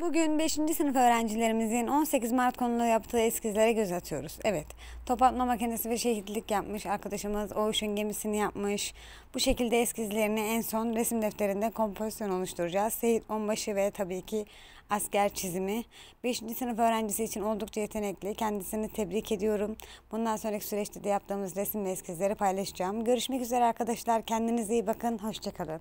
Bugün 5. sınıf öğrencilerimizin 18 Mart konulu yaptığı eskizlere göz atıyoruz. Evet, top atma makinesi ve şehitlik yapmış arkadaşımız, o gemisini yapmış. Bu şekilde eskizlerini en son resim defterinde kompozisyon oluşturacağız. Seyit Onbaşı ve tabii ki asker çizimi. 5. sınıf öğrencisi için oldukça yetenekli. Kendisini tebrik ediyorum. Bundan sonraki süreçte de yaptığımız resim ve eskizleri paylaşacağım. Görüşmek üzere arkadaşlar. Kendinize iyi bakın. Hoşçakalın.